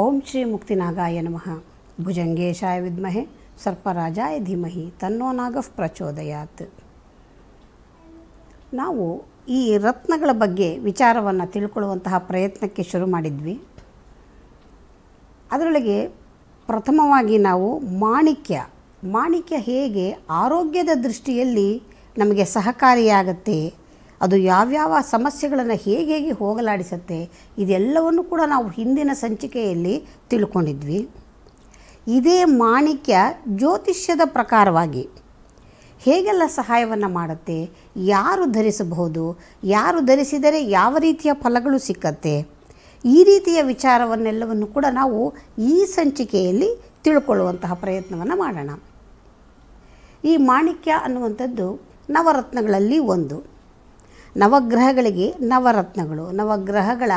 ಓಂ ಶ್ರೀ ಮುಕ್ತಿನಾಗಾಯ ನಮಃ ಭುಜಂಗೇಶಾಯ ವಿದ್ಮಹೆ ಸರ್ಪರಾಜಾಯ ಧೀಮಹಿ ತನ್ನೋ ನಾಗಃ ಪ್ರಚೋದಯಾತ್ ನಾವು ಈ ರತ್ನಗಳ ಬಗ್ಗೆ ವಿಚಾರವನ್ನು ತಿಳ್ಕೊಳ್ಳುವಂತಹ ಪ್ರಯತ್ನಕ್ಕೆ ಶುರು ಮಾಡಿದ್ವಿ ಅದರೊಳಗೆ ಪ್ರಥಮವಾಗಿ ನಾವು ಮಾಣಿಕ್ಯ ಮಾಣಿಕ್ಯ ಹೇಗೆ ಆರೋಗ್ಯದ ದೃಷ್ಟಿಯಲ್ಲಿ ನಮಗೆ ಸಹಕಾರಿಯಾಗತ್ತೆ ಅದು ಯಾವ್ಯಾವ ಸಮಸ್ಯೆಗಳನ್ನು ಹೇಗೆ ಹೇಗೆ ಹೋಗಲಾಡಿಸುತ್ತೆ ಇದೆಲ್ಲವನ್ನು ಕೂಡ ನಾವು ಹಿಂದಿನ ಸಂಚಿಕೆಯಲ್ಲಿ ತಿಳ್ಕೊಂಡಿದ್ವಿ ಇದೇ ಮಾಣಿಕ್ಯ ಜ್ಯೋತಿಷ್ಯದ ಪ್ರಕಾರವಾಗಿ ಹೇಗೆಲ್ಲ ಸಹಾಯವನ್ನು ಮಾಡುತ್ತೆ ಯಾರು ಧರಿಸಬಹುದು ಯಾರು ಧರಿಸಿದರೆ ಯಾವ ರೀತಿಯ ಫಲಗಳು ಸಿಕ್ಕತ್ತೆ ಈ ರೀತಿಯ ವಿಚಾರವನ್ನೆಲ್ಲವನ್ನು ಕೂಡ ನಾವು ಈ ಸಂಚಿಕೆಯಲ್ಲಿ ತಿಳ್ಕೊಳ್ಳುವಂತಹ ಪ್ರಯತ್ನವನ್ನು ಮಾಡೋಣ ಈ ಮಾಣಿಕ್ಯ ಅನ್ನುವಂಥದ್ದು ನವರತ್ನಗಳಲ್ಲಿ ಒಂದು ನವಗ್ರಹಗಳಿಗೆ ನವರತ್ನಗಳು ನವಗ್ರಹಗಳ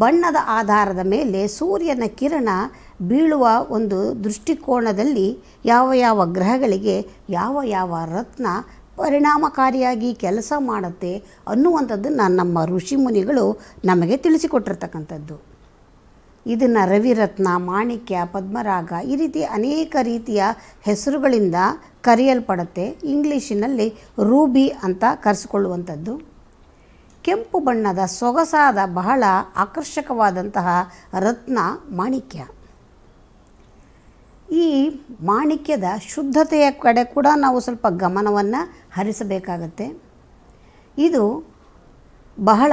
ಬಣ್ಣದ ಆಧಾರದ ಮೇಲೆ ಸೂರ್ಯನ ಕಿರಣ ಬೀಳುವ ಒಂದು ದೃಷ್ಟಿಕೋನದಲ್ಲಿ ಯಾವ ಯಾವ ಗ್ರಹಗಳಿಗೆ ಯಾವ ಯಾವ ರತ್ನ ಪರಿಣಾಮಕಾರಿಯಾಗಿ ಕೆಲಸ ಮಾಡುತ್ತೆ ಅನ್ನುವಂಥದ್ದನ್ನು ನಮ್ಮ ಋಷಿ ಮುನಿಗಳು ನಮಗೆ ತಿಳಿಸಿಕೊಟ್ಟಿರ್ತಕ್ಕಂಥದ್ದು ಇದನ್ನು ರವಿರತ್ನ ಮಾಣಿಕ್ಯ ಪದ್ಮರಾಗ ಈ ರೀತಿ ಅನೇಕ ರೀತಿಯ ಹೆಸರುಗಳಿಂದ ಕರೆಯಲ್ಪಡುತ್ತೆ ಇಂಗ್ಲೀಷಿನಲ್ಲಿ ರೂಬಿ ಅಂತ ಕರೆಸಿಕೊಳ್ಳುವಂಥದ್ದು ಕೆಂಪು ಬಣ್ಣದ ಸೊಗಸಾದ ಬಹಳ ಆಕರ್ಷಕವಾದಂತಹ ರತ್ನ ಮಾಣಿಕ್ಯ ಈ ಮಾಣಿಕ್ಯದ ಶುದ್ಧತೆಯ ಕಡೆ ಕೂಡ ನಾವು ಸ್ವಲ್ಪ ಗಮನವನ್ನು ಹರಿಸಬೇಕಾಗತ್ತೆ ಇದು ಬಹಳ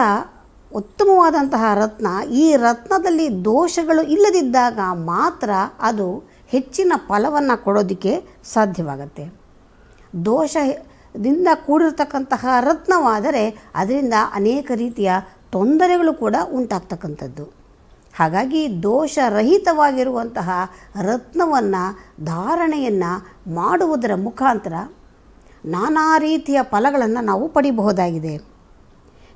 ಉತ್ತಮವಾದಂತಹ ರತ್ನ ಈ ರತ್ನದಲ್ಲಿ ದೋಷಗಳು ಇಲ್ಲದಿದ್ದಾಗ ಮಾತ್ರ ಅದು ಹೆಚ್ಚಿನ ಫಲವನ್ನು ಕೊಡೋದಕ್ಕೆ ಸಾಧ್ಯವಾಗುತ್ತೆ ದೋಷದಿಂದ ಕೂಡಿರ್ತಕ್ಕಂತಹ ರತ್ನವಾದರೆ ಅದರಿಂದ ಅನೇಕ ರೀತಿಯ ತೊಂದರೆಗಳು ಕೂಡ ಉಂಟಾಗ್ತಕ್ಕಂಥದ್ದು ಹಾಗಾಗಿ ದೋಷರಹಿತವಾಗಿರುವಂತಹ ರತ್ನವನ್ನು ಧಾರಣೆಯನ್ನು ಮಾಡುವುದರ ಮುಖಾಂತರ ನಾನಾ ರೀತಿಯ ಫಲಗಳನ್ನು ನಾವು ಪಡಿಬಹುದಾಗಿದೆ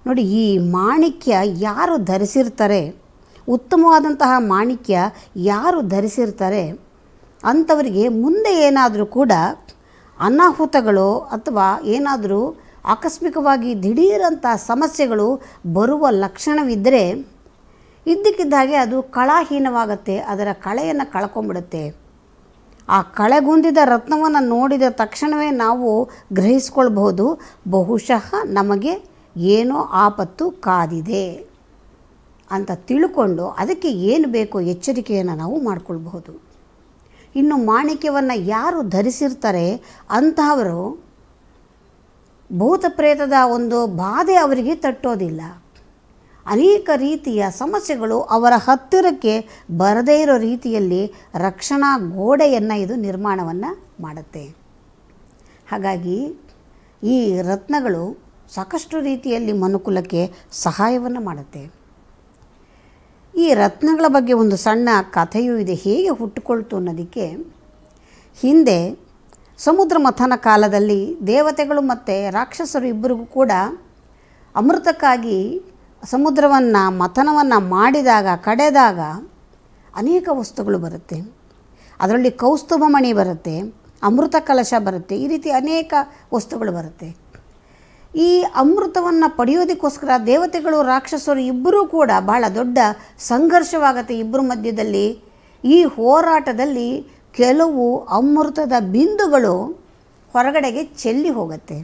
ನೋಡಿ ಈ ಮಾಣಿಕ್ಯ ಯಾರು ಧರಿಸಿರ್ತಾರೆ ಉತ್ತಮವಾದಂತಹ ಮಾಣಿಕ್ಯ ಯಾರು ಧರಿಸಿರ್ತಾರೆ ಅಂಥವರಿಗೆ ಮುಂದೆ ಏನಾದರೂ ಕೂಡ ಅನಾಹುತಗಳು ಅಥವಾ ಏನಾದರೂ ಆಕಸ್ಮಿಕವಾಗಿ ದಿಢೀರಂಥ ಸಮಸ್ಯೆಗಳು ಬರುವ ಲಕ್ಷಣವಿದ್ದರೆ ಇದ್ದಕ್ಕಿದ್ದಾಗೆ ಅದು ಕಳಾಹೀನವಾಗುತ್ತೆ ಅದರ ಕಳೆಯನ್ನು ಕಳ್ಕೊಂಬಿಡುತ್ತೆ ಆ ಕಳೆಗುಂದಿದ ರತ್ನವನ್ನು ನೋಡಿದ ತಕ್ಷಣವೇ ನಾವು ಗ್ರಹಿಸ್ಕೊಳ್ಬಹುದು ಬಹುಶಃ ನಮಗೆ ಏನೋ ಆಪತ್ತು ಕಾದಿದೆ ಅಂತ ತಿಳ್ಕೊಂಡು ಅದಕ್ಕೆ ಏನು ಬೇಕೋ ಎಚ್ಚರಿಕೆಯನ್ನು ನಾವು ಮಾಡಿಕೊಳ್ಬಹುದು ಇನ್ನು ಮಾಣಿಕ್ಯವನ್ನು ಯಾರು ಧರಿಸಿರ್ತಾರೆ ಅಂತಹವರು ಭೂತ ಪ್ರೇತದ ಒಂದು ಬಾಧೆ ಅವರಿಗೆ ತಟ್ಟೋದಿಲ್ಲ ಅನೇಕ ರೀತಿಯ ಸಮಸ್ಯೆಗಳು ಅವರ ಹತ್ತಿರಕ್ಕೆ ಬರದೇ ಇರೋ ರೀತಿಯಲ್ಲಿ ರಕ್ಷಣಾ ಗೋಡೆಯನ್ನು ಇದು ನಿರ್ಮಾಣವನ್ನು ಮಾಡುತ್ತೆ ಹಾಗಾಗಿ ಈ ರತ್ನಗಳು ಸಾಕಷ್ಟು ರೀತಿಯಲ್ಲಿ ಮನುಕುಲಕ್ಕೆ ಸಹಾಯವನ್ನು ಮಾಡುತ್ತೆ ಈ ರತ್ನಗಳ ಬಗ್ಗೆ ಒಂದು ಸಣ್ಣ ಕಥೆಯೂ ಇದೆ ಹೇಗೆ ಹುಟ್ಟುಕೊಳ್ತು ಅನ್ನೋದಕ್ಕೆ ಹಿಂದೆ ಸಮುದ್ರ ಮಥನ ಕಾಲದಲ್ಲಿ ದೇವತೆಗಳು ಮತ್ತು ರಾಕ್ಷಸರು ಇಬ್ಬರಿಗೂ ಕೂಡ ಅಮೃತಕ್ಕಾಗಿ ಸಮುದ್ರವನ್ನು ಮಥನವನ್ನು ಮಾಡಿದಾಗ ಕಡೆದಾಗ ಅನೇಕ ವಸ್ತುಗಳು ಬರುತ್ತೆ ಅದರಲ್ಲಿ ಕೌಸ್ತುಭಮಣಿ ಬರುತ್ತೆ ಅಮೃತ ಕಲಶ ಬರುತ್ತೆ ಈ ರೀತಿ ಅನೇಕ ವಸ್ತುಗಳು ಬರುತ್ತೆ ಈ ಅಮೃತವನ್ನು ಪಡೆಯೋದಕ್ಕೋಸ್ಕರ ದೇವತೆಗಳು ರಾಕ್ಷಸರು ಇಬ್ಬರೂ ಕೂಡ ಬಹಳ ದೊಡ್ಡ ಸಂಘರ್ಷವಾಗುತ್ತೆ ಇಬ್ಬರ ಮಧ್ಯದಲ್ಲಿ ಈ ಹೋರಾಟದಲ್ಲಿ ಕೆಲವು ಅಮೃತದ ಬಿಂದುಗಳು ಹೊರಗಡೆಗೆ ಚೆಲ್ಲಿ ಹೋಗುತ್ತೆ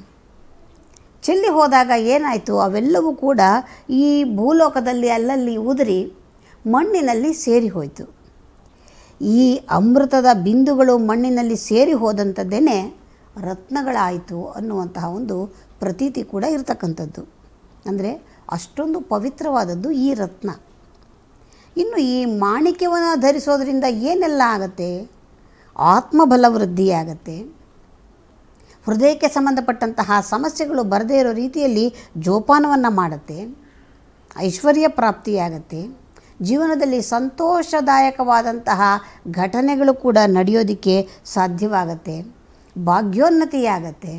ಚೆಲ್ಲಿ ಹೋದಾಗ ಏನಾಯಿತು ಅವೆಲ್ಲವೂ ಕೂಡ ಈ ಭೂಲೋಕದಲ್ಲಿ ಅಲ್ಲಲ್ಲಿ ಉದುರಿ ಮಣ್ಣಿನಲ್ಲಿ ಸೇರಿ ಹೋಯಿತು ಈ ಅಮೃತದ ಬಿಂದುಗಳು ಮಣ್ಣಿನಲ್ಲಿ ಸೇರಿ ಹೋದಂಥದ್ದೇನೆ ರತ್ನಗಳಾಯಿತು ಅನ್ನುವಂತಹ ಒಂದು ಪ್ರತೀತಿ ಕೂಡ ಇರತಕ್ಕಂಥದ್ದು ಅಂದರೆ ಅಷ್ಟೊಂದು ಪವಿತ್ರವಾದದ್ದು ಈ ರತ್ನ ಇನ್ನು ಈ ಮಾಣಿಕ್ಯವನ್ನು ಧರಿಸೋದರಿಂದ ಏನೆಲ್ಲ ಆಗುತ್ತೆ ವೃದ್ಧಿಯಾಗತ್ತೆ ಹೃದಯಕ್ಕೆ ಸಂಬಂಧಪಟ್ಟಂತಹ ಸಮಸ್ಯೆಗಳು ಬರದೇ ಇರೋ ರೀತಿಯಲ್ಲಿ ಜೋಪಾನವನ್ನು ಮಾಡುತ್ತೆ ಐಶ್ವರ್ಯ ಪ್ರಾಪ್ತಿಯಾಗತ್ತೆ ಜೀವನದಲ್ಲಿ ಸಂತೋಷದಾಯಕವಾದಂತಹ ಘಟನೆಗಳು ಕೂಡ ನಡೆಯೋದಕ್ಕೆ ಸಾಧ್ಯವಾಗತ್ತೆ ಭಾಗ್ಯೋನ್ನತಿಯಾಗತ್ತೆ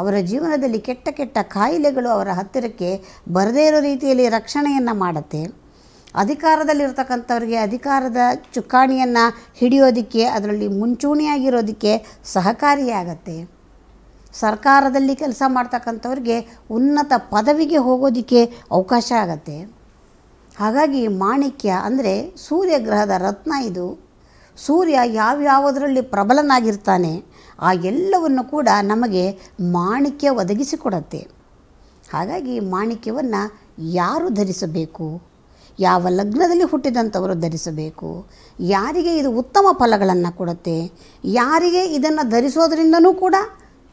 ಅವರ ಜೀವನದಲ್ಲಿ ಕೆಟ್ಟ ಕೆಟ್ಟ ಕಾಯಿಲೆಗಳು ಅವರ ಹತ್ತಿರಕ್ಕೆ ಬರದೇ ಇರೋ ರೀತಿಯಲ್ಲಿ ರಕ್ಷಣೆಯನ್ನು ಮಾಡುತ್ತೆ ಅಧಿಕಾರದಲ್ಲಿರ್ತಕ್ಕಂಥವ್ರಿಗೆ ಅಧಿಕಾರದ ಚುಕ್ಕಾಣಿಯನ್ನು ಹಿಡಿಯೋದಕ್ಕೆ ಅದರಲ್ಲಿ ಮುಂಚೂಣಿಯಾಗಿರೋದಕ್ಕೆ ಸಹಕಾರಿಯಾಗತ್ತೆ ಸರ್ಕಾರದಲ್ಲಿ ಕೆಲಸ ಮಾಡ್ತಕ್ಕಂಥವ್ರಿಗೆ ಉನ್ನತ ಪದವಿಗೆ ಹೋಗೋದಕ್ಕೆ ಅವಕಾಶ ಆಗತ್ತೆ ಹಾಗಾಗಿ ಮಾಣಿಕ್ಯ ಅಂದರೆ ಸೂರ್ಯಗ್ರಹದ ರತ್ನ ಇದು ಸೂರ್ಯ ಯಾವ್ಯಾವುದರಲ್ಲಿ ಪ್ರಬಲನಾಗಿರ್ತಾನೆ ಆ ಎಲ್ಲವನ್ನು ಕೂಡ ನಮಗೆ ಮಾಣಿಕ್ಯ ಒದಗಿಸಿಕೊಡತ್ತೆ ಹಾಗಾಗಿ ಮಾಣಿಕ್ಯವನ್ನು ಯಾರು ಧರಿಸಬೇಕು ಯಾವ ಲಗ್ನದಲ್ಲಿ ಹುಟ್ಟಿದಂಥವರು ಧರಿಸಬೇಕು ಯಾರಿಗೆ ಇದು ಉತ್ತಮ ಫಲಗಳನ್ನು ಕೊಡುತ್ತೆ ಯಾರಿಗೆ ಇದನ್ನು ಧರಿಸೋದ್ರಿಂದನೂ ಕೂಡ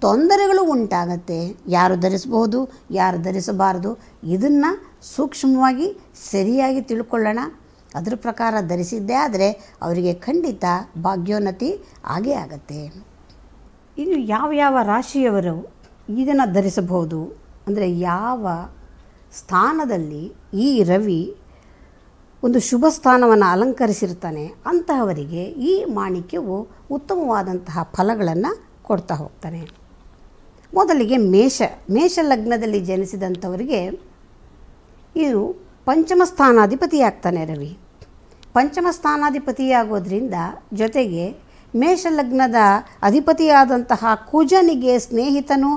ತೊಂದರೆಗಳು ಉಂಟಾಗತ್ತೆ ಯಾರು ಧರಿಸಬಹುದು ಯಾರು ಧರಿಸಬಾರದು ಇದನ್ನು ಸೂಕ್ಷ್ಮವಾಗಿ ಸರಿಯಾಗಿ ತಿಳ್ಕೊಳ್ಳೋಣ ಅದರ ಪ್ರಕಾರ ಧರಿಸಿದ್ದೇ ಆದರೆ ಅವರಿಗೆ ಖಂಡಿತ ಭಾಗ್ಯೋನ್ನತಿ ಆಗೇ ಆಗತ್ತೆ ಇದು ಯಾವ ಯಾವ ರಾಶಿಯವರು ಇದನ್ನು ಧರಿಸಬಹುದು ಅಂದರೆ ಯಾವ ಸ್ಥಾನದಲ್ಲಿ ಈ ರವಿ ಒಂದು ಶುಭ ಸ್ಥಾನವನ್ನು ಅಲಂಕರಿಸಿರ್ತಾನೆ ಅಂತಹವರಿಗೆ ಈ ಮಾಣಿಕ್ಯವು ಉತ್ತಮವಾದಂತಹ ಫಲಗಳನ್ನು ಕೊಡ್ತಾ ಹೋಗ್ತಾನೆ ಮೊದಲಿಗೆ ಮೇಷ ಮೇಷ ಲಗ್ನದಲ್ಲಿ ಜನಿಸಿದಂಥವರಿಗೆ ಇದು ಪಂಚಮ ಸ್ಥಾನಾಧಿಪತಿಯಾಗ್ತಾನೆ ರವಿ ಪಂಚಮ ಸ್ಥಾನಾಧಿಪತಿಯಾಗೋದ್ರಿಂದ ಜೊತೆಗೆ ಮೇಷಲಗ್ನದ ಅಧಿಪತಿಯಾದಂತಹ ಕುಜನಿಗೆ ಸ್ನೇಹಿತನೂ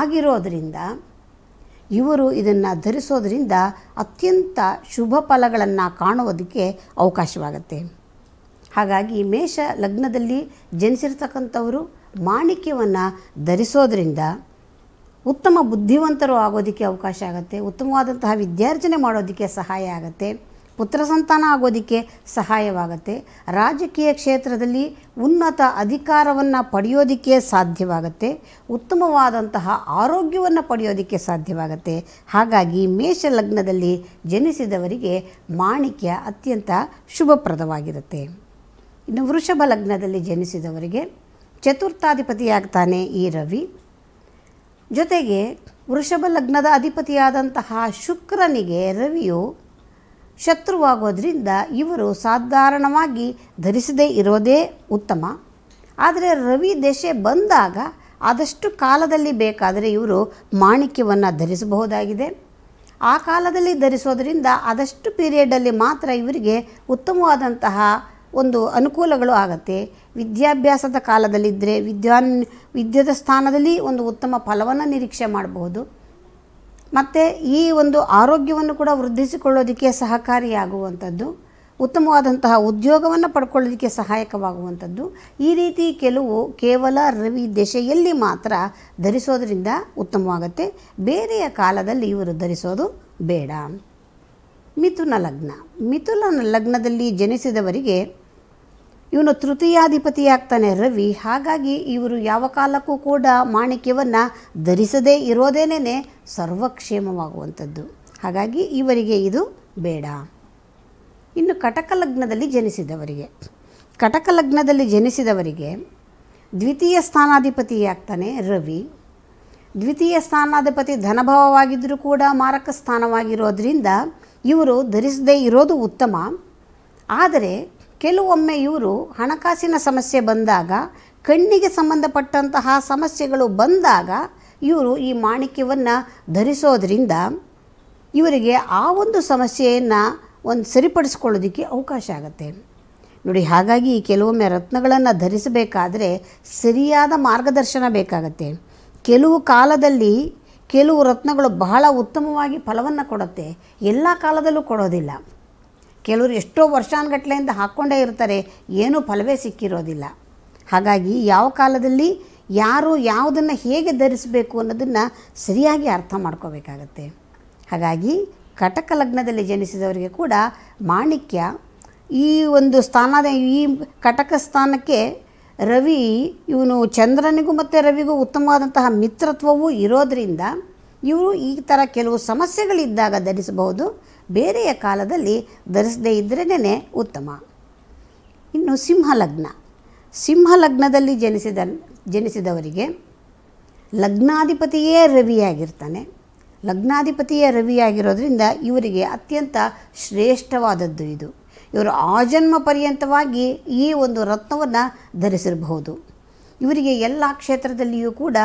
ಆಗಿರೋದರಿಂದ ಇವರು ಇದನ್ನು ಧರಿಸೋದರಿಂದ ಅತ್ಯಂತ ಶುಭ ಫಲಗಳನ್ನು ಕಾಣುವುದಕ್ಕೆ ಅವಕಾಶವಾಗುತ್ತೆ ಹಾಗಾಗಿ ಮೇಷ ಲಗ್ನದಲ್ಲಿ ಜನಿಸಿರ್ತಕ್ಕಂಥವರು ಮಾಣಿಕ್ಯವನ್ನು ಧರಿಸೋದರಿಂದ ಉತ್ತಮ ಬುದ್ಧಿವಂತರು ಆಗೋದಕ್ಕೆ ಅವಕಾಶ ಆಗುತ್ತೆ ಉತ್ತಮವಾದಂತಹ ವಿದ್ಯಾರ್ಜನೆ ಮಾಡೋದಕ್ಕೆ ಸಹಾಯ ಆಗುತ್ತೆ ಪುತ್ರ ಸಂತಾನ ಆಗೋದಕ್ಕೆ ಸಹಾಯವಾಗುತ್ತೆ ರಾಜಕೀಯ ಕ್ಷೇತ್ರದಲ್ಲಿ ಉನ್ನತ ಅಧಿಕಾರವನ್ನು ಪಡೆಯೋದಕ್ಕೆ ಸಾಧ್ಯವಾಗುತ್ತೆ ಉತ್ತಮವಾದಂತಹ ಆರೋಗ್ಯವನ್ನು ಪಡೆಯೋದಕ್ಕೆ ಸಾಧ್ಯವಾಗುತ್ತೆ ಹಾಗಾಗಿ ಮೇಷ ಲಗ್ನದಲ್ಲಿ ಜನಿಸಿದವರಿಗೆ ಮಾಣಿಕ್ಯ ಅತ್ಯಂತ ಶುಭಪ್ರದವಾಗಿರುತ್ತೆ ಇನ್ನು ವೃಷಭ ಲಗ್ನದಲ್ಲಿ ಜನಿಸಿದವರಿಗೆ ಚತುರ್ಥಾಧಿಪತಿಯಾಗ್ತಾನೆ ಈ ರವಿ ಜೊತೆಗೆ ವೃಷಭ ಲಗ್ನದ ಅಧಿಪತಿಯಾದಂತಹ ಶುಕ್ರನಿಗೆ ರವಿಯು ಶತ್ರುವಾಗೋದ್ರಿಂದ ಇವರು ಸಾಧಾರಣವಾಗಿ ಧರಿಸದೇ ಇರೋದೇ ಉತ್ತಮ ಆದರೆ ರವಿ ದೆಸೆ ಬಂದಾಗ ಆದಷ್ಟು ಕಾಲದಲ್ಲಿ ಬೇಕಾದರೆ ಇವರು ಮಾಣಿಕ್ಯವನ್ನು ಧರಿಸಬಹುದಾಗಿದೆ ಆ ಕಾಲದಲ್ಲಿ ಧರಿಸೋದರಿಂದ ಆದಷ್ಟು ಪೀರಿಯಡಲ್ಲಿ ಮಾತ್ರ ಇವರಿಗೆ ಉತ್ತಮವಾದಂತಹ ಒಂದು ಅನುಕೂಲಗಳು ಆಗುತ್ತೆ ವಿದ್ಯಾಭ್ಯಾಸದ ಕಾಲದಲ್ಲಿದ್ದರೆ ವಿದ್ಯಾನ್ ವಿದ್ಯದ ಸ್ಥಾನದಲ್ಲಿ ಒಂದು ಉತ್ತಮ ಫಲವನ್ನು ನಿರೀಕ್ಷೆ ಮಾಡಬಹುದು ಮತ್ತು ಈ ಒಂದು ಆರೋಗ್ಯವನ್ನು ಕೂಡ ವೃದ್ಧಿಸಿಕೊಳ್ಳೋದಕ್ಕೆ ಸಹಕಾರಿಯಾಗುವಂಥದ್ದು ಉತ್ತಮವಾದಂತಹ ಉದ್ಯೋಗವನ್ನು ಪಡ್ಕೊಳ್ಳೋದಕ್ಕೆ ಸಹಾಯಕವಾಗುವಂಥದ್ದು ಈ ರೀತಿ ಕೆಲವು ಕೇವಲ ರವಿ ದೆಸೆಯಲ್ಲಿ ಮಾತ್ರ ಧರಿಸೋದರಿಂದ ಉತ್ತಮವಾಗುತ್ತೆ ಬೇರೆಯ ಕಾಲದಲ್ಲಿ ಇವರು ಧರಿಸೋದು ಬೇಡ ಮಿಥುನ ಲಗ್ನ ಮಿಥುನ ಲಗ್ನದಲ್ಲಿ ಜನಿಸಿದವರಿಗೆ ಇವನು ತೃತೀಯಾಧಿಪತಿಯಾಗ್ತಾನೆ ರವಿ ಹಾಗಾಗಿ ಇವರು ಯಾವ ಕಾಲಕ್ಕೂ ಕೂಡ ಮಾಣಿಕ್ಯವನ್ನು ಧರಿಸದೇ ಇರೋದೇನೇ ಸರ್ವಕ್ಷೇಮವಾಗುವಂಥದ್ದು ಹಾಗಾಗಿ ಇವರಿಗೆ ಇದು ಬೇಡ ಇನ್ನು ಕಟಕ ಲಗ್ನದಲ್ಲಿ ಜನಿಸಿದವರಿಗೆ ಕಟಕ ಲಗ್ನದಲ್ಲಿ ಜನಿಸಿದವರಿಗೆ ದ್ವಿತೀಯ ಸ್ಥಾನಾಧಿಪತಿಯಾಗ್ತಾನೆ ರವಿ ದ್ವಿತೀಯ ಸ್ಥಾನಾಧಿಪತಿ ಧನಭಾವವಾಗಿದ್ದರೂ ಕೂಡ ಮಾರಕ ಸ್ಥಾನವಾಗಿರೋದ್ರಿಂದ ಇವರು ಧರಿಸದೇ ಇರೋದು ಉತ್ತಮ ಆದರೆ ಕೆಲವೊಮ್ಮೆ ಇವರು ಹಣಕಾಸಿನ ಸಮಸ್ಯೆ ಬಂದಾಗ ಕಣ್ಣಿಗೆ ಸಂಬಂಧಪಟ್ಟಂತಹ ಸಮಸ್ಯೆಗಳು ಬಂದಾಗ ಇವರು ಈ ಮಾಣಿಕ್ಯವನ್ನು ಧರಿಸೋದ್ರಿಂದ ಇವರಿಗೆ ಆ ಒಂದು ಸಮಸ್ಯೆಯನ್ನು ಒಂದು ಸರಿಪಡಿಸ್ಕೊಳ್ಳೋದಕ್ಕೆ ಅವಕಾಶ ಆಗುತ್ತೆ ನೋಡಿ ಹಾಗಾಗಿ ಕೆಲವೊಮ್ಮೆ ರತ್ನಗಳನ್ನು ಧರಿಸಬೇಕಾದ್ರೆ ಸರಿಯಾದ ಮಾರ್ಗದರ್ಶನ ಬೇಕಾಗತ್ತೆ ಕೆಲವು ಕಾಲದಲ್ಲಿ ಕೆಲವು ರತ್ನಗಳು ಬಹಳ ಉತ್ತಮವಾಗಿ ಫಲವನ್ನು ಕೊಡುತ್ತೆ ಎಲ್ಲ ಕಾಲದಲ್ಲೂ ಕೊಡೋದಿಲ್ಲ ಕೆಲವರು ಎಷ್ಟೋ ವರ್ಷಾನುಗಟ್ಲೆಯಿಂದ ಹಾಕ್ಕೊಂಡೇ ಇರ್ತಾರೆ ಏನೂ ಫಲವೇ ಸಿಕ್ಕಿರೋದಿಲ್ಲ ಹಾಗಾಗಿ ಯಾವ ಕಾಲದಲ್ಲಿ ಯಾರು ಯಾವುದನ್ನು ಹೇಗೆ ಧರಿಸಬೇಕು ಅನ್ನೋದನ್ನು ಸರಿಯಾಗಿ ಅರ್ಥ ಮಾಡ್ಕೋಬೇಕಾಗತ್ತೆ ಹಾಗಾಗಿ ಕಟಕ ಲಗ್ನದಲ್ಲಿ ಜನಿಸಿದವರಿಗೆ ಕೂಡ ಮಾಣಿಕ್ಯ ಈ ಒಂದು ಸ್ಥಾನದ ಈ ಕಟಕ ಸ್ಥಾನಕ್ಕೆ ರವಿ ಇವನು ಚಂದ್ರನಿಗೂ ಮತ್ತು ರವಿಗೂ ಉತ್ತಮವಾದಂತಹ ಮಿತ್ರತ್ವವೂ ಇರೋದರಿಂದ ಇವರು ಈ ಥರ ಕೆಲವು ಸಮಸ್ಯೆಗಳಿದ್ದಾಗ ಧರಿಸಬಹುದು ಬೇರೆಯ ಕಾಲದಲ್ಲಿ ಧರಿಸದೇ ಇದ್ದರೇ ಉತ್ತಮ ಇನ್ನು ಸಿಂಹ ಲಗ್ನ ಸಿಂಹ ಲಗ್ನದಲ್ಲಿ ಜನಿಸಿದ ಜನಿಸಿದವರಿಗೆ ಲಗ್ನಾಧಿಪತಿಯೇ ರವಿಯಾಗಿರ್ತಾನೆ ಲಗ್ನಾಧಿಪತಿಯೇ ರವಿಯಾಗಿರೋದ್ರಿಂದ ಇವರಿಗೆ ಅತ್ಯಂತ ಶ್ರೇಷ್ಠವಾದದ್ದು ಇದು ಇವರು ಆಜನ್ಮ ಪರ್ಯಂತವಾಗಿ ಈ ಒಂದು ರತ್ನವನ್ನು ಧರಿಸಿರಬಹುದು ಇವರಿಗೆ ಎಲ್ಲ ಕ್ಷೇತ್ರದಲ್ಲಿಯೂ ಕೂಡ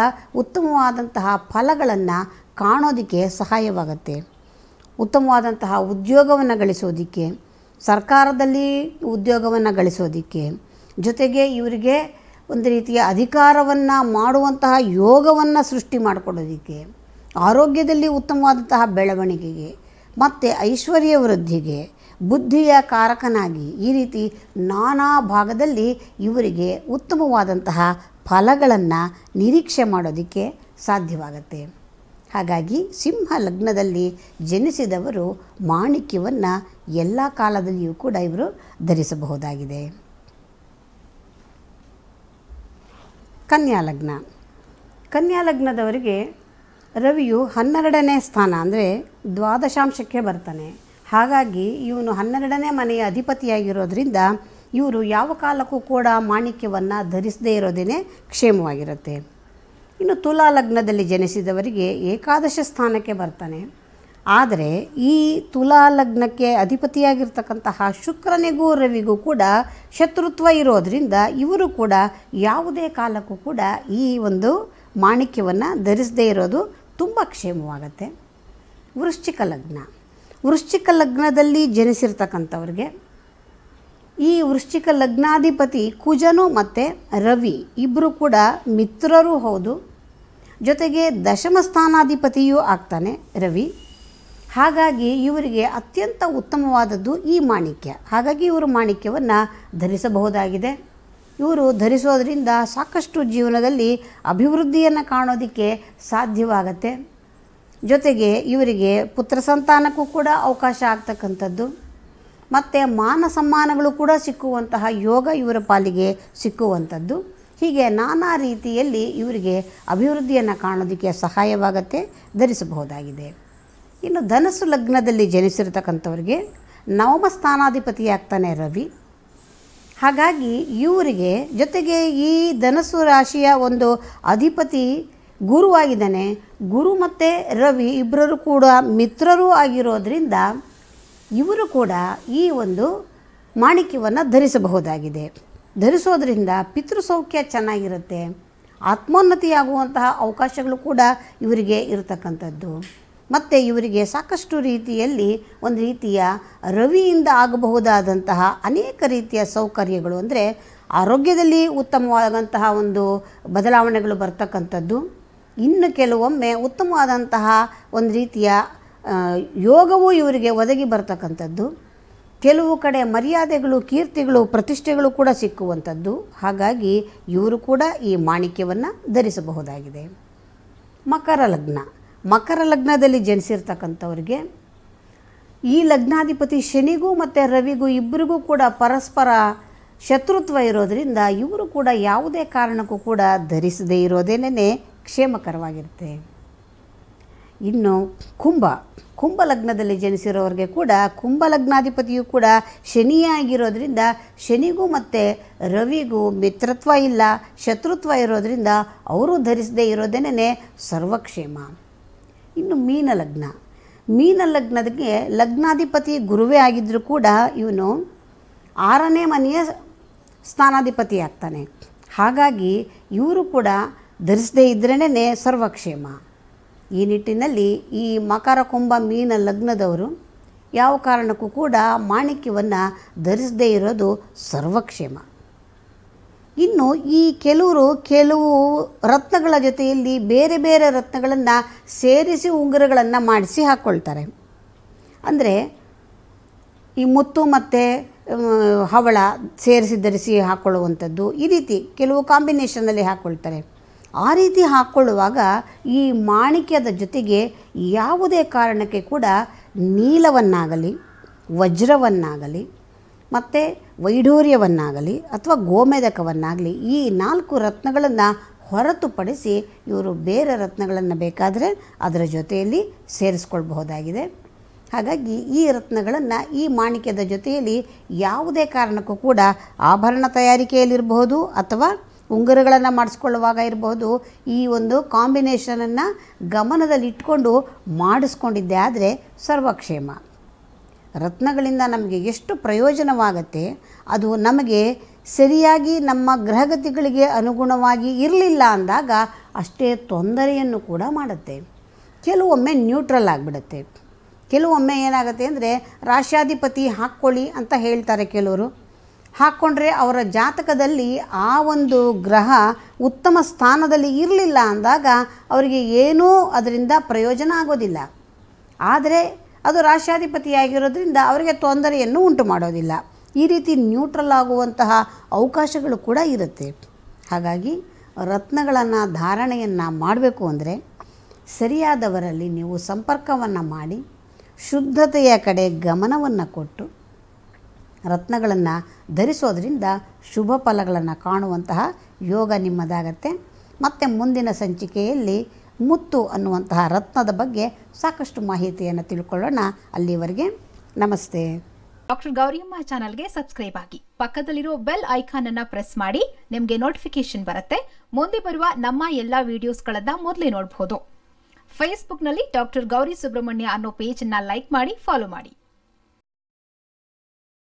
ಉತ್ತಮವಾದಂತಹ ಫಲಗಳನ್ನು ಕಾಣೋದಕ್ಕೆ ಸಹಾಯವಾಗುತ್ತೆ ಉತ್ತಮವಾದಂತಹ ಉದ್ಯೋಗವನ್ನು ಗಳಿಸೋದಕ್ಕೆ ಸರ್ಕಾರದಲ್ಲಿ ಉದ್ಯೋಗವನ್ನು ಗಳಿಸೋದಕ್ಕೆ ಜೊತೆಗೆ ಇವರಿಗೆ ಒಂದು ರೀತಿಯ ಅಧಿಕಾರವನ್ನು ಮಾಡುವಂತಹ ಯೋಗವನ್ನು ಸೃಷ್ಟಿ ಮಾಡಿಕೊಡೋದಕ್ಕೆ ಆರೋಗ್ಯದಲ್ಲಿ ಉತ್ತಮವಾದಂತಹ ಬೆಳವಣಿಗೆಗೆ ಮತ್ತು ಐಶ್ವರ್ಯ ವೃದ್ಧಿಗೆ ಬುದ್ಧಿಯ ಕಾರಕನಾಗಿ ಈ ರೀತಿ ನಾನಾ ಭಾಗದಲ್ಲಿ ಇವರಿಗೆ ಉತ್ತಮವಾದಂತಹ ಫಲಗಳನ್ನು ನಿರೀಕ್ಷೆ ಮಾಡೋದಕ್ಕೆ ಸಾಧ್ಯವಾಗುತ್ತೆ ಹಾಗಾಗಿ ಸಿಂಹ ಲಗ್ನದಲ್ಲಿ ಜನಿಸಿದವರು ಮಾಣಿಕ್ಯವನ್ನು ಎಲ್ಲ ಕಾಲದಲ್ಲಿಯೂ ಕೂಡ ಇವರು ಧರಿಸಬಹುದಾಗಿದೆ ಕನ್ಯಾ ಲಗ್ನ ಕನ್ಯಾ ಲಗ್ನದವರಿಗೆ ರವಿಯು ಹನ್ನೆರಡನೇ ಸ್ಥಾನ ಅಂದರೆ ದ್ವಾದಶಾಂಶಕ್ಕೆ ಬರ್ತಾನೆ ಹಾಗಾಗಿ ಇವನು ಹನ್ನೆರಡನೇ ಮನೆಯ ಅಧಿಪತಿಯಾಗಿರೋದ್ರಿಂದ ಇವರು ಯಾವ ಕಾಲಕ್ಕೂ ಕೂಡ ಮಾಣಿಕ್ಯವನ್ನು ಧರಿಸದೇ ಇರೋದೇ ಕ್ಷೇಮವಾಗಿರುತ್ತೆ ಇನ್ನು ತುಲಾ ಲಗ್ನದಲ್ಲಿ ಜನಿಸಿದವರಿಗೆ ಏಕಾದಶ ಸ್ಥಾನಕ್ಕೆ ಬರ್ತಾನೆ ಆದರೆ ಈ ತುಲಾ ಲಗ್ನಕ್ಕೆ ಅಧಿಪತಿಯಾಗಿರ್ತಕ್ಕಂತಹ ಶುಕ್ರನಿಗೂ ರವಿಗೂ ಕೂಡ ಶತ್ರುತ್ವ ಇರೋದರಿಂದ ಇವರು ಕೂಡ ಯಾವುದೇ ಕಾಲಕ್ಕೂ ಕೂಡ ಈ ಒಂದು ಮಾಣಿಕ್ಯವನ್ನು ಧರಿಸದೇ ಇರೋದು ತುಂಬ ಕ್ಷೇಮವಾಗತ್ತೆ ವೃಶ್ಚಿಕ ಲಗ್ನ ವೃಶ್ಚಿಕ ಲಗ್ನದಲ್ಲಿ ಜನಿಸಿರ್ತಕ್ಕಂಥವ್ರಿಗೆ ಈ ವೃಶ್ಚಿಕ ಲಗ್ನಾಧಿಪತಿ ಕುಜನು ಮತ್ತು ರವಿ ಇಬ್ಬರು ಕೂಡ ಮಿತ್ರರೂ ಹೌದು ಜೊತೆಗೆ ದಶಮ ಸ್ಥಾನಾಧಿಪತಿಯೂ ಆಗ್ತಾನೆ ರವಿ ಹಾಗಾಗಿ ಇವರಿಗೆ ಅತ್ಯಂತ ಉತ್ತಮವಾದದ್ದು ಈ ಮಾಣಿಕ್ಯ ಹಾಗಾಗಿ ಇವರು ಮಾಣಿಕ್ಯವನ್ನು ಧರಿಸಬಹುದಾಗಿದೆ ಇವರು ಧರಿಸೋದರಿಂದ ಸಾಕಷ್ಟು ಜೀವನದಲ್ಲಿ ಅಭಿವೃದ್ಧಿಯನ್ನು ಕಾಣೋದಕ್ಕೆ ಸಾಧ್ಯವಾಗತ್ತೆ ಜೊತೆಗೆ ಇವರಿಗೆ ಪುತ್ರ ಸಂತಾನಕ್ಕೂ ಕೂಡ ಅವಕಾಶ ಆಗ್ತಕ್ಕಂಥದ್ದು ಮತ್ತು ಮಾನ ಸಮ್ಮಾನಗಳು ಕೂಡ ಸಿಕ್ಕುವಂತಹ ಯೋಗ ಇವರ ಪಾಲಿಗೆ ಸಿಕ್ಕುವಂಥದ್ದು ಹೀಗೆ ನಾನಾ ರೀತಿಯಲ್ಲಿ ಇವರಿಗೆ ಅಭಿವೃದ್ಧಿಯನ್ನು ಕಾಣೋದಕ್ಕೆ ಸಹಾಯವಾಗತ್ತೆ ಧರಿಸಬಹುದಾಗಿದೆ ಇನ್ನು ಧನಸ್ಸು ಲಗ್ನದಲ್ಲಿ ಜನಿಸಿರತಕ್ಕಂಥವ್ರಿಗೆ ನವಮ ಸ್ಥಾನಾಧಿಪತಿಯಾಗ್ತಾನೆ ರವಿ ಹಾಗಾಗಿ ಇವರಿಗೆ ಜೊತೆಗೆ ಈ ಧನಸ್ಸು ರಾಶಿಯ ಒಂದು ಅಧಿಪತಿ ಗುರುವಾಗಿದ್ದಾನೆ ಗುರು ಮತ್ತು ರವಿ ಇಬ್ಬರೂ ಕೂಡ ಮಿತ್ರರೂ ಆಗಿರೋದ್ರಿಂದ ಇವರು ಕೂಡ ಈ ಒಂದು ಮಾಣಿಕ್ಯವನ್ನು ಧರಿಸಬಹುದಾಗಿದೆ ಧರಿಸೋದ್ರಿಂದ ಪಿತೃಸೌಖ್ಯ ಚೆನ್ನಾಗಿರುತ್ತೆ ಆತ್ಮೋನ್ನತಿಯಾಗುವಂತಹ ಅವಕಾಶಗಳು ಕೂಡ ಇವರಿಗೆ ಇರತಕ್ಕಂಥದ್ದು ಮತ್ತು ಇವರಿಗೆ ಸಾಕಷ್ಟು ರೀತಿಯಲ್ಲಿ ಒಂದು ರೀತಿಯ ರವಿಯಿಂದ ಆಗಬಹುದಾದಂತಹ ಅನೇಕ ರೀತಿಯ ಸೌಕರ್ಯಗಳು ಅಂದರೆ ಆರೋಗ್ಯದಲ್ಲಿ ಉತ್ತಮವಾದಂತಹ ಒಂದು ಬದಲಾವಣೆಗಳು ಬರ್ತಕ್ಕಂಥದ್ದು ಇನ್ನು ಕೆಲವೊಮ್ಮೆ ಉತ್ತಮವಾದಂತಹ ಒಂದು ರೀತಿಯ ಯೋಗವೂ ಇವರಿಗೆ ಒದಗಿ ಬರ್ತಕ್ಕಂಥದ್ದು ಕೆಲವು ಕಡೆ ಮರ್ಯಾದೆಗಳು ಕೀರ್ತಿಗಳು ಪ್ರತಿಷ್ಠೆಗಳು ಕೂಡ ಸಿಕ್ಕುವಂಥದ್ದು ಹಾಗಾಗಿ ಇವರು ಕೂಡ ಈ ಮಾಣಿಕ್ಯವನ್ನು ಧರಿಸಬಹುದಾಗಿದೆ ಮಕರ ಲಗ್ನ ಮಕರ ಲಗ್ನದಲ್ಲಿ ಜನಿಸಿರ್ತಕ್ಕಂಥವ್ರಿಗೆ ಈ ಲಗ್ನಾಧಿಪತಿ ಶನಿಗೂ ಮತ್ತು ರವಿಗೂ ಇಬ್ಬರಿಗೂ ಕೂಡ ಪರಸ್ಪರ ಶತ್ರುತ್ವ ಇರೋದರಿಂದ ಇವರು ಕೂಡ ಯಾವುದೇ ಕಾರಣಕ್ಕೂ ಕೂಡ ಧರಿಸದೇ ಇರೋದೇನೇ ಕ್ಷೇಮಕರವಾಗಿರುತ್ತೆ ಇನ್ನು ಕುಂಭ ಕುಂಭ ಲಗ್ನದಲ್ಲಿ ಜನಿಸಿರೋರಿಗೆ ಕೂಡ ಕುಂಭ ಲಗ್ನಾಧಿಪತಿಯು ಕೂಡ ಶನಿಯಾಗಿರೋದ್ರಿಂದ ಶನಿಗೂ ಮತ್ತು ರವಿಗೂ ಮಿತ್ರತ್ವ ಇಲ್ಲ ಶತ್ರುತ್ವ ಇರೋದ್ರಿಂದ ಅವರು ಧರಿಸದೇ ಇರೋದೇನೆ ಸರ್ವಕ್ಷೇಮ ಇನ್ನು ಮೀನ ಲಗ್ನ ಮೀನ ಲಗ್ನದಕ್ಕೆ ಲಗ್ನಾಧಿಪತಿ ಗುರುವೇ ಆಗಿದ್ದರೂ ಕೂಡ ಇವನು ಆರನೇ ಮನೆಯ ಸ್ಥಾನಾಧಿಪತಿ ಆಗ್ತಾನೆ ಹಾಗಾಗಿ ಇವರು ಕೂಡ ಧರಿಸದೇ ಇದ್ರೇ ಸರ್ವಕ್ಷೇಮ ಈ ನಿಟ್ಟಿನಲ್ಲಿ ಈ ಮಕರ ಕುಂಭ ಮೀನ ಲಗ್ನದವರು ಯಾವ ಕಾರಣಕ್ಕೂ ಕೂಡ ಮಾಣಿಕ್ಯವನ್ನು ಧರಿಸದೇ ಇರೋದು ಸರ್ವಕ್ಷೇಮ ಇನ್ನು ಈ ಕೆಲವರು ಕೆಲವು ರತ್ನಗಳ ಜೊತೆಯಲ್ಲಿ ಬೇರೆ ಬೇರೆ ರತ್ನಗಳನ್ನು ಸೇರಿಸಿ ಉಂಗುರಗಳನ್ನು ಮಾಡಿಸಿ ಹಾಕ್ಕೊಳ್ತಾರೆ ಅಂದರೆ ಈ ಮುತ್ತು ಮತ್ತು ಹವಳ ಸೇರಿಸಿ ಧರಿಸಿ ಹಾಕ್ಕೊಳ್ಳುವಂಥದ್ದು ಈ ರೀತಿ ಕೆಲವು ಕಾಂಬಿನೇಷನಲ್ಲಿ ಹಾಕ್ಕೊಳ್ತಾರೆ ಆ ರೀತಿ ಹಾಕ್ಕೊಳ್ಳುವಾಗ ಈ ಮಾಣಿಕ್ಯದ ಜೊತೆಗೆ ಯಾವುದೇ ಕಾರಣಕ್ಕೆ ಕೂಡ ನೀಲವನ್ನಾಗಲಿ ವಜ್ರವನ್ನಾಗಲಿ ಮತ್ತು ವೈಢೂರ್ಯವನ್ನಾಗಲಿ ಅಥವಾ ಗೋಮೇದಕವನ್ನಾಗಲಿ ಈ ನಾಲ್ಕು ರತ್ನಗಳನ್ನು ಹೊರತುಪಡಿಸಿ ಇವರು ಬೇರೆ ರತ್ನಗಳನ್ನು ಬೇಕಾದರೆ ಅದರ ಜೊತೆಯಲ್ಲಿ ಸೇರಿಸ್ಕೊಳ್ಬಹುದಾಗಿದೆ ಹಾಗಾಗಿ ಈ ರತ್ನಗಳನ್ನು ಈ ಮಾಣಿಕ್ಯದ ಜೊತೆಯಲ್ಲಿ ಯಾವುದೇ ಕಾರಣಕ್ಕೂ ಕೂಡ ಆಭರಣ ತಯಾರಿಕೆಯಲ್ಲಿರಬಹುದು ಅಥವಾ ಉಂಗುರಗಳನ್ನು ಮಾಡಿಸ್ಕೊಳ್ಳುವಾಗ ಇರಬಹುದು ಈ ಒಂದು ಕಾಂಬಿನೇಷನನ್ನು ಗಮನದಲ್ಲಿಟ್ಕೊಂಡು ಮಾಡಿಸ್ಕೊಂಡಿದ್ದೆ ಆದರೆ ಸರ್ವಕ್ಷೇಮ ರತ್ನಗಳಿಂದ ನಮಗೆ ಎಷ್ಟು ಪ್ರಯೋಜನವಾಗತ್ತೆ ಅದು ನಮಗೆ ಸರಿಯಾಗಿ ನಮ್ಮ ಗ್ರಹಗತಿಗಳಿಗೆ ಅನುಗುಣವಾಗಿ ಇರಲಿಲ್ಲ ಅಂದಾಗ ಅಷ್ಟೇ ತೊಂದರೆಯನ್ನು ಕೂಡ ಮಾಡುತ್ತೆ ಕೆಲವೊಮ್ಮೆ ನ್ಯೂಟ್ರಲ್ ಆಗಿಬಿಡುತ್ತೆ ಕೆಲವೊಮ್ಮೆ ಏನಾಗುತ್ತೆ ಅಂದರೆ ರಾಷ್ಟ್ರಾಧಿಪತಿ ಹಾಕ್ಕೊಳ್ಳಿ ಅಂತ ಹೇಳ್ತಾರೆ ಕೆಲವರು ಹಾಕ್ಕೊಂಡ್ರೆ ಅವರ ಜಾತಕದಲ್ಲಿ ಆ ಒಂದು ಗ್ರಹ ಉತ್ತಮ ಸ್ಥಾನದಲ್ಲಿ ಇರಲಿಲ್ಲ ಅಂದಾಗ ಅವರಿಗೆ ಏನೂ ಅದರಿಂದ ಪ್ರಯೋಜನ ಆಗೋದಿಲ್ಲ ಆದರೆ ಅದು ರಾಷ್ಟ್ರಾಧಿಪತಿಯಾಗಿರೋದ್ರಿಂದ ಅವರಿಗೆ ತೊಂದರೆಯನ್ನು ಉಂಟು ಮಾಡೋದಿಲ್ಲ ಈ ರೀತಿ ನ್ಯೂಟ್ರಲ್ ಆಗುವಂತಹ ಅವಕಾಶಗಳು ಕೂಡ ಇರುತ್ತೆ ಹಾಗಾಗಿ ರತ್ನಗಳನ್ನು ಧಾರಣೆಯನ್ನು ಮಾಡಬೇಕು ಅಂದರೆ ಸರಿಯಾದವರಲ್ಲಿ ನೀವು ಸಂಪರ್ಕವನ್ನು ಮಾಡಿ ಶುದ್ಧತೆಯ ಕಡೆ ಗಮನವನ್ನು ಕೊಟ್ಟು ರತ್ನಗಳನ್ನು ಧರಿಸೋದ್ರಿಂದ ಶುಭ ಫಲಗಳನ್ನು ಕಾಣುವಂತಹ ಯೋಗ ನಿಮ್ಮದಾಗತ್ತೆ ಮತ್ತು ಮುಂದಿನ ಸಂಚಿಕೆಯಲ್ಲಿ ಮುತ್ತು ಅನ್ನುವಂತಹ ರತ್ನದ ಬಗ್ಗೆ ಸಾಕಷ್ಟು ಮಾಹಿತಿಯನ್ನು ತಿಳ್ಕೊಳ್ಳೋಣ ಅಲ್ಲಿವರೆಗೆ ನಮಸ್ತೆ ಡಾಕ್ಟರ್ ಗೌರಿಯಮ್ಮ ಚಾನಲ್ಗೆ ಸಬ್ಸ್ಕ್ರೈಬ್ ಆಗಿ ಪಕ್ಕದಲ್ಲಿರೋ ಬೆಲ್ ಐಕಾನ್ ಅನ್ನ ಪ್ರೆಸ್ ಮಾಡಿ ನಿಮಗೆ ನೋಟಿಫಿಕೇಶನ್ ಬರುತ್ತೆ ಮುಂದೆ ಬರುವ ನಮ್ಮ ಎಲ್ಲ ವಿಡಿಯೋಸ್ಗಳನ್ನು ಮೊದಲೇ ನೋಡಬಹುದು ಫೇಸ್ಬುಕ್ನಲ್ಲಿ ಡಾಕ್ಟರ್ ಗೌರಿ ಸುಬ್ರಹ್ಮಣ್ಯ ಅನ್ನೋ ಪೇಜನ್ನು ಲೈಕ್ ಮಾಡಿ ಫಾಲೋ ಮಾಡಿ